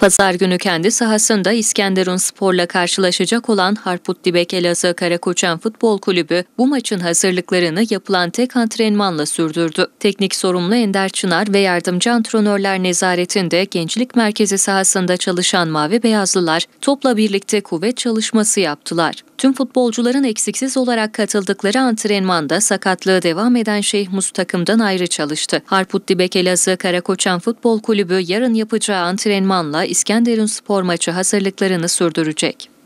Pazar günü kendi sahasında İskenderun Spor'la karşılaşacak olan Harput Dibek Elazığ Karakoçan Futbol Kulübü bu maçın hazırlıklarını yapılan tek antrenmanla sürdürdü. Teknik sorumlu Ender Çınar ve yardımcı antrenörler nezaretinde gençlik merkezi sahasında çalışan Mavi Beyazlılar topla birlikte kuvvet çalışması yaptılar. Tüm futbolcuların eksiksiz olarak katıldıkları antrenmanda sakatlığı devam eden Şeyh Mus takımdan ayrı çalıştı. Harput Dibek Elazığ Karakoçan Futbol Kulübü yarın yapacağı antrenmanla İskenderun spor maçı hazırlıklarını sürdürecek.